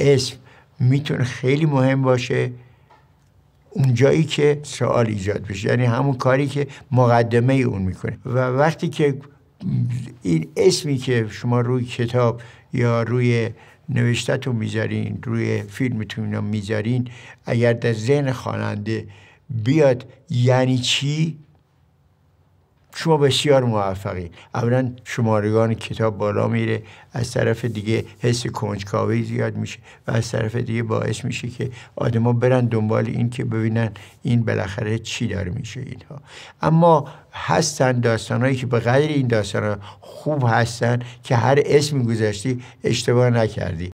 اسم میتونه خیلی مهم باشه اونجایی که سوال ایجاد بشه یعنی همون کاری که مقدمه اون میکنه و وقتی که این اسمی که شما روی کتاب یا روی نوشتتون میذارین روی فیلمتون میذارین اگر در ذهن خواننده بیاد یعنی چی شما بسیار موفقی اولا شمارگان کتاب بالا میره از طرف دیگه حس کنجکاوی زیاد میشه و از طرف دیگه باعث میشه که آدما برن دنبال این که ببینن این بالاخره چی داره میشه اینها اما هستن داستانهایی که به غیر این داستان خوب هستن که هر اسمی گذشتی اشتباه نکردی